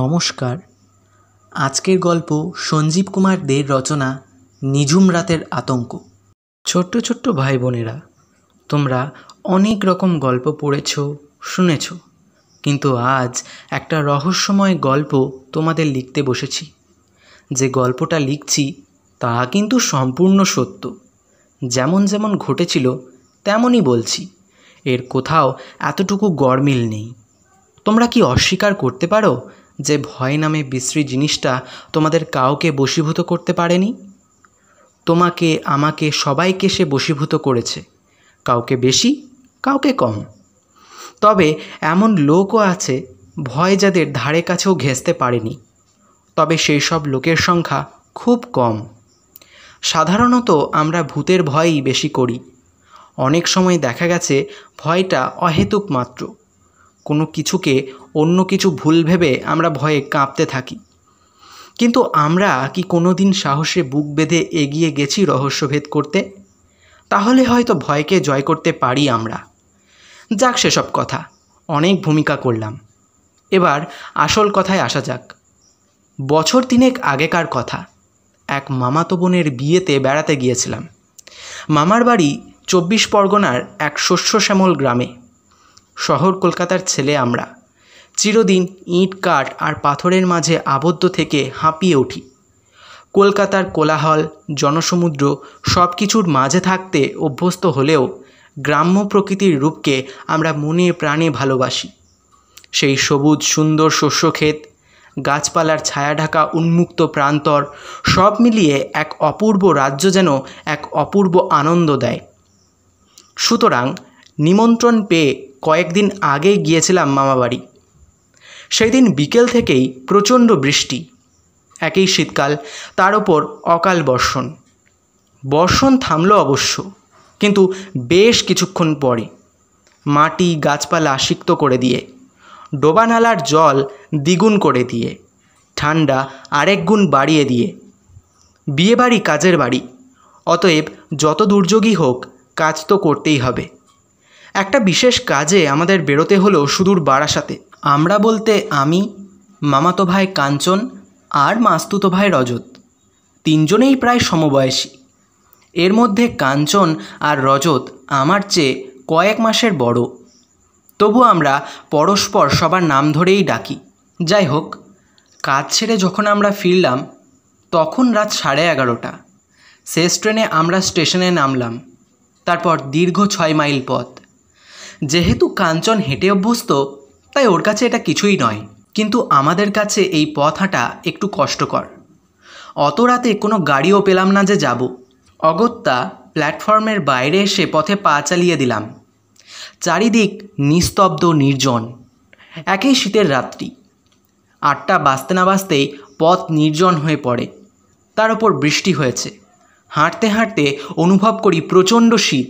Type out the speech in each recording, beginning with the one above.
নমস্কার আজকের গল্প সঞ্জীব কুমার দের রচনা নিঝুম রাতের আতঙ্ক ছোট্ট ছোট্ট ভাই বোনেরা তোমরা অনেক রকম গল্প পড়েছ শুনেছ কিন্তু আজ একটা রহস্যময় গল্প তোমাদের লিখতে বসেছি যে গল্পটা লিখছি তা কিন্তু সম্পূর্ণ সত্য যেমন যেমন ঘটেছিল তেমনই বলছি এর কোথাও এতটুকু গরমিল নেই তোমরা কি অস্বীকার করতে পারো যে ভয় নামে বিশ্রী জিনিসটা তোমাদের কাউকে বশীভূত করতে পারেনি তোমাকে আমাকে সবাইকে সে বশীভূত করেছে কাউকে বেশি কাউকে কম তবে এমন লোকও আছে ভয় যাদের ধারে কাছেও ঘেঁচতে পারেনি তবে সেই সব লোকের সংখ্যা খুব কম সাধারণত আমরা ভূতের ভয়ই বেশি করি অনেক সময় দেখা গেছে ভয়টা অহেতুক মাত্র কোনো কিছুকে অন্য কিছু ভুল ভেবে আমরা ভয়ে কাঁপতে থাকি কিন্তু আমরা কি কোনো দিন সাহসে বুক বেঁধে এগিয়ে গেছি রহস্যভেদ করতে তাহলে হয়তো ভয়কে জয় করতে পারি আমরা যাক সেসব কথা অনেক ভূমিকা করলাম এবার আসল কথায় আসা যাক বছর তিনেক আগেকার কথা এক মামাতো বোনের বিয়েতে বেড়াতে গিয়েছিলাম মামার বাড়ি চব্বিশ পরগনার এক শস্যশ্যামল গ্রামে শহর কলকাতার ছেলে আমরা চিরদিন ইট কাঠ আর পাথরের মাঝে আবদ্ধ থেকে হাঁপিয়ে উঠি কলকাতার কোলাহল জনসমুদ্র সব কিছুর মাঝে থাকতে অভ্যস্ত হলেও গ্রাম্য প্রকৃতির রূপকে আমরা মনে প্রাণে ভালোবাসি সেই সবুজ সুন্দর শস্যক্ষেত গাছপালার ছায়া ঢাকা উন্মুক্ত প্রান্তর সব মিলিয়ে এক অপূর্ব রাজ্য যেন এক অপূর্ব আনন্দ দেয় সুতরাং নিমন্ত্রণ পেয়ে কয়েকদিন আগে গিয়েছিলাম মামাবাড়ি সেদিন বিকেল থেকেই প্রচণ্ড বৃষ্টি একই শীতকাল তার ওপর অকাল বর্ষণ বর্ষণ থামল অবশ্য কিন্তু বেশ কিছুক্ষণ পরে মাটি গাছপালা আসিক্ত করে দিয়ে ডোবানালার জল দ্বিগুণ করে দিয়ে ঠান্ডা আরেক গুণ বাড়িয়ে দিয়ে বিয়েবাড়ি কাজের বাড়ি অতএব যত দুর্যোগই হোক কাজ তো করতেই হবে একটা বিশেষ কাজে আমাদের বেরোতে হলো সুদূর বারাসাতে আমরা বলতে আমি মামাতো ভাই কাঞ্চন আর মাস্তুতো ভাই রজত তিনজনেই প্রায় সমবয়সী এর মধ্যে কাঞ্চন আর রজত আমার চেয়ে কয়েক মাসের বড় তবু আমরা পরস্পর সবার নাম ধরেই ডাকি যাই হোক কাজ ছেড়ে যখন আমরা ফিরলাম তখন রাত সাড়ে এগারোটা শেষ ট্রেনে আমরা স্টেশনে নামলাম তারপর দীর্ঘ ছয় মাইল পথ যেহেতু কাঞ্চন হেঁটে অভ্যস্ত তাই ওর কাছে এটা কিছুই নয় কিন্তু আমাদের কাছে এই পথ হাঁটা একটু কষ্টকর অত রাতে কোনো গাড়িও পেলাম না যে যাব অগত্যা প্ল্যাটফর্মের বাইরে এসে পথে পা চালিয়ে দিলাম চারিদিক নিস্তব্ধ নির্জন একই শীতের রাত্রি আটটা বাজতে না বাজতেই পথ নির্জন হয়ে পড়ে তার ওপর বৃষ্টি হয়েছে হাঁটতে হাঁটতে অনুভব করি প্রচণ্ড শীত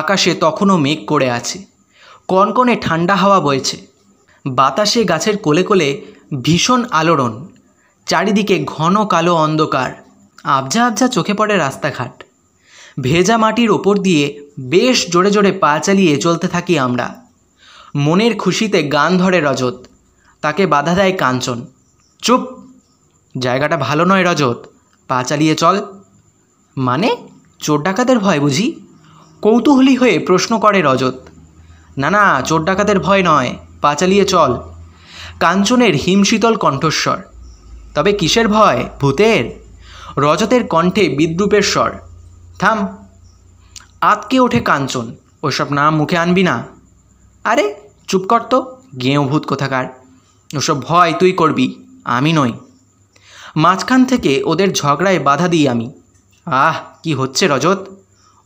আকাশে তখনও মেঘ করে আছে কনকনে ঠান্ডা হাওয়া বয়েছে বাতাসে গাছের কোলে কোলে ভীষণ আলোড়ন চারিদিকে ঘন কালো অন্ধকার আবজা আবজা চোখে পড়ে রাস্তাঘাট ভেজা মাটির ওপর দিয়ে বেশ জোরে জোরে পা চালিয়ে চলতে থাকি আমরা মনের খুশিতে গান ধরে রজত তাকে বাধা দেয় কাঞ্চন চুপ জায়গাটা ভালো নয় রজত পা চালিয়ে চল মানে চোর ডাকাতের ভয় বুঝি কৌতূহলী হয়ে প্রশ্ন করে রজত না না চোর ডাকাতের ভয় নয় পা চালিয়ে চল কাঞ্চনের হিমশীতল কণ্ঠস্বর তবে কিসের ভয় ভূতের রজতের কণ্ঠে বিদ্রুপের স্বর থাম আতকে ওঠে কাঞ্চন ওসব নাম মুখে আনবি না আরে চুপ কর তো গেঁও ভূত কোথাকার ওসব ভয় তুই করবি আমি নই মাঝখান থেকে ওদের ঝগড়ায় বাধা দিই আমি আহ কি হচ্ছে রজত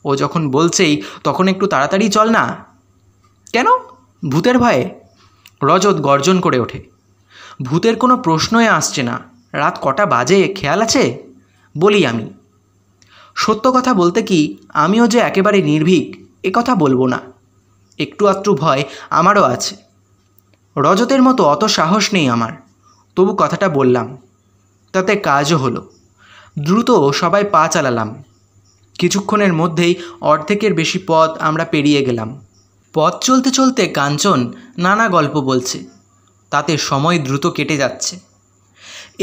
ও যখন বলছেই তখন একটু তাড়াতাড়ি চল না কেন ভূতের ভয়ে রজত গর্জন করে ওঠে ভূতের কোনো প্রশ্নই আসছে না রাত কটা বাজে খেয়াল আছে বলি আমি সত্য কথা বলতে কি আমিও যে একেবারে নির্ভীক এ কথা বলবো না একটু আত্রু ভয় আমারও আছে রজতের মতো অত সাহস নেই আমার তবু কথাটা বললাম তাতে কাজও হলো দ্রুত সবাই পা চালালাম কিছুক্ষণের মধ্যেই অর্ধেকের বেশি পথ আমরা পেরিয়ে গেলাম পথ চলতে চলতে কাঞ্চন নানা গল্প বলছে তাতে সময় দ্রুত কেটে যাচ্ছে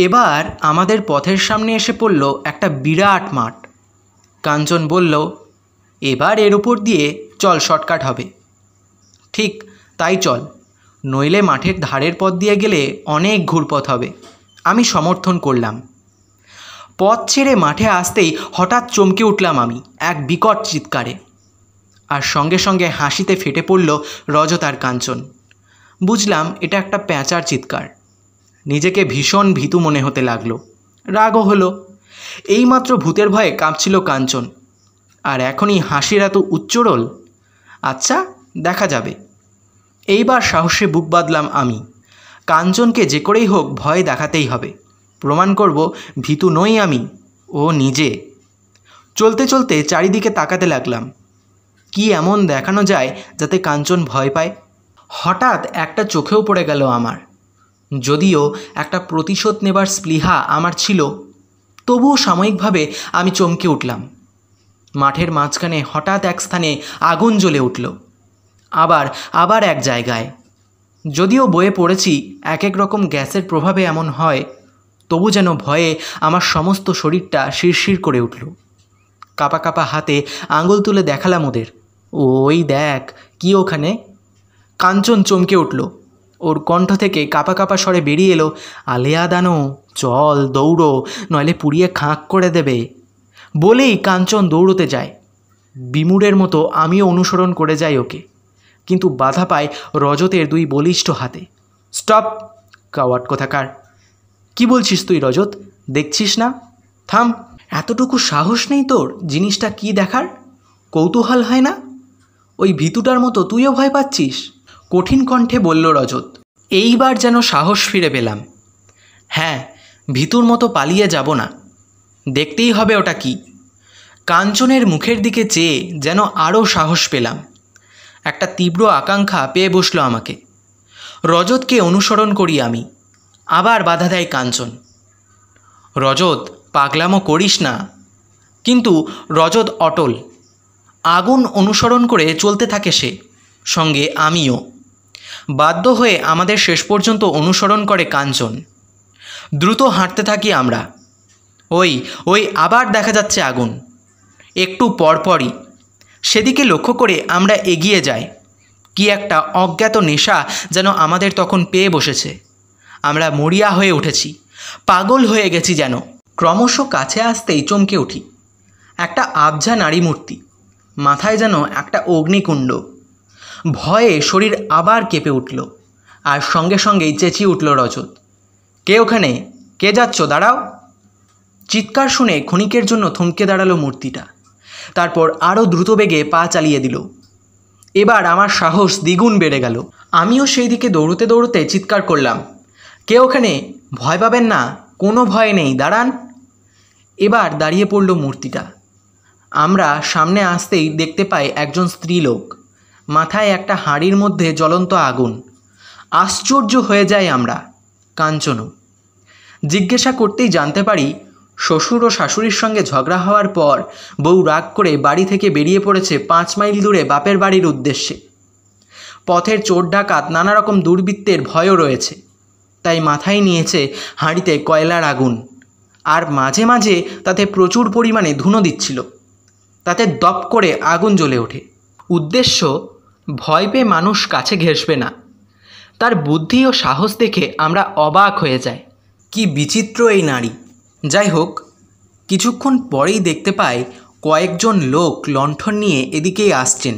এবার আমাদের পথের সামনে এসে পড়ল একটা বিরাট মাঠ কাঞ্চন বলল এবার এর উপর দিয়ে চল শর্টকাট হবে ঠিক তাই চল নইলে মাঠের ধারের পথ দিয়ে গেলে অনেক ঘুরপথ হবে আমি সমর্থন করলাম পথ ছেড়ে মাঠে আসতেই হঠাৎ চমকে উঠলাম আমি এক বিকট চিৎকারে আর সঙ্গে সঙ্গে হাসিতে ফেটে পড়ল রজতার কাঞ্চন বুঝলাম এটা একটা প্যাঁচার চিৎকার নিজেকে ভীষণ ভীতু মনে হতে লাগলো রাগও হলো এইমাত্র ভূতের ভয়ে কাঁপছিল কাঞ্চন আর এখনই হাসির এত উচ্চরল আচ্ছা দেখা যাবে এইবার সাহসে বুক বাঁধলাম আমি কাঞ্চনকে যে করেই হোক ভয় দেখাতেই হবে প্রমাণ করব ভীতু নই আমি ও নিজে চলতে চলতে চারিদিকে তাকাতে লাগলাম কি এমন দেখানো যায় যাতে কাঞ্চন ভয় পায় হঠাৎ একটা চোখেও পড়ে গেল আমার যদিও একটা প্রতিশোধ নেবার স্প্লিহা আমার ছিল তবুও সাময়িকভাবে আমি চমকে উঠলাম মাঠের মাঝখানে হঠাৎ এক স্থানে আগুন জ্বলে উঠল আবার আবার এক জায়গায় যদিও বয়ে পড়েছি এক এক রকম গ্যাসের প্রভাবে এমন হয় তবু যেন ভয়ে আমার সমস্ত শরীরটা শিরশির করে উঠল কাপা কাপা হাতে আঙুল তুলে দেখালাম ওদের ওই দেখ কি ওখানে কাঞ্চন চমকে উঠল ওর কণ্ঠ থেকে কাপা কাপা স্বরে বেরিয়ে এলো আলেয়া দানো চল দৌড়ো নইলে পুড়িয়ে খাঁক করে দেবে বলেই কাঞ্চন দৌড়োতে যায় বিমুরের মতো আমিও অনুসরণ করে যাই ওকে কিন্তু বাধা পায় রজতের দুই বলিষ্ঠ হাতে স্টপ কাওয়াট কোথাকার কি বলছিস তুই রজত দেখছিস না থাম এতটুকু সাহস নেই তোর জিনিসটা কি দেখার কৌতূহল হয় না ওই ভিতুটার মতো তুইও ভয় পাচ্ছিস কঠিন কণ্ঠে বলল রজত এইবার যেন সাহস ফিরে পেলাম হ্যাঁ ভিতুর মতো পালিয়ে যাব না দেখতেই হবে ওটা কি কাঞ্চনের মুখের দিকে চেয়ে যেন আরও সাহস পেলাম একটা তীব্র আকাঙ্ক্ষা পেয়ে বসলো আমাকে রজতকে অনুসরণ করি আমি আবার বাধা দেয় কাঞ্চন রজত পাগলামো করিস না কিন্তু রজত অটল আগুন অনুসরণ করে চলতে থাকে সে সঙ্গে আমিও বাধ্য হয়ে আমাদের শেষ পর্যন্ত অনুসরণ করে কাঞ্চন দ্রুত হাঁটতে থাকি আমরা ওই ওই আবার দেখা যাচ্ছে আগুন একটু পরপরই সেদিকে লক্ষ্য করে আমরা এগিয়ে যাই কি একটা অজ্ঞাত নেশা যেন আমাদের তখন পেয়ে বসেছে আমরা মরিয়া হয়ে উঠেছি পাগল হয়ে গেছি যেন ক্রমশ কাছে আসতেই চমকে উঠি একটা আবঝা নারী মূর্তি মাথায় যেন একটা অগ্নিকুণ্ড ভয়ে শরীর আবার কেঁপে উঠল আর সঙ্গে সঙ্গেই চেঁচিয়ে উঠল রজত কে ওখানে কে যাচ্ছ দাঁড়াও চিৎকার শুনে ক্ষণিকের জন্য থমকে দাঁড়ালো মূর্তিটা তারপর আরও দ্রুত বেগে পা চালিয়ে দিল এবার আমার সাহস দ্বিগুণ বেড়ে গেল আমিও সেই দিকে দৌড়তে দৌড়তে চিৎকার করলাম কে ওখানে ভয় পাবেন না কোনো ভয় নেই দাঁড়ান এবার দাঁড়িয়ে পড়ল মূর্তিটা আমরা সামনে আসতেই দেখতে পাই একজন স্ত্রীলোক মাথায় একটা হাঁড়ির মধ্যে জ্বলন্ত আগুন আশ্চর্য হয়ে যাই আমরা কাঞ্চন জিজ্ঞাসা করতেই জানতে পারি শ্বশুর ও শাশুড়ির সঙ্গে ঝগড়া হওয়ার পর বউ রাগ করে বাড়ি থেকে বেরিয়ে পড়েছে পাঁচ মাইল দূরে বাপের বাড়ির উদ্দেশ্যে পথের চোর ডাকাত নানা রকম দুর্বৃত্তের ভয়ও রয়েছে তাই মাথায় নিয়েছে হাঁড়িতে কয়লার আগুন আর মাঝে মাঝে তাতে প্রচুর পরিমাণে ধুনো দিচ্ছিল তাতে দপ করে আগুন জ্বলে ওঠে উদ্দেশ্য ভয় পেয়ে মানুষ কাছে ঘেসবে না তার বুদ্ধি ও সাহস দেখে আমরা অবাক হয়ে যাই কি বিচিত্র এই নারী যাই হোক কিছুক্ষণ পরেই দেখতে পাই কয়েকজন লোক লণ্ঠন নিয়ে এদিকেই আসছেন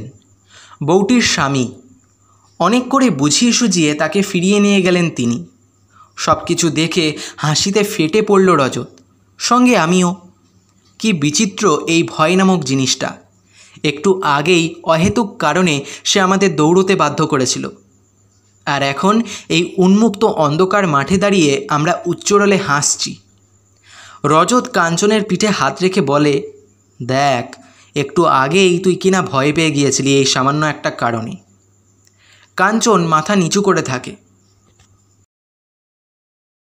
বউটির স্বামী অনেক করে বুঝিয়ে সুঝিয়ে তাকে ফিরিয়ে নিয়ে গেলেন তিনি সব কিছু দেখে হাসিতে ফেটে পড়ল রজত সঙ্গে আমিও কি বিচিত্র এই ভয় নামক জিনিসটা একটু আগেই অহেতুক কারণে সে আমাদের দৌড়তে বাধ্য করেছিল আর এখন এই উন্মুক্ত অন্ধকার মাঠে দাঁড়িয়ে আমরা উচ্চরলে হাসছি রজত কাঞ্চনের পিঠে হাত রেখে বলে দেখ একটু আগেই তুই কিনা ভয় পেয়ে গিয়েছিলি এই সামান্য একটা কারণে কাঞ্চন মাথা নিচু করে থাকে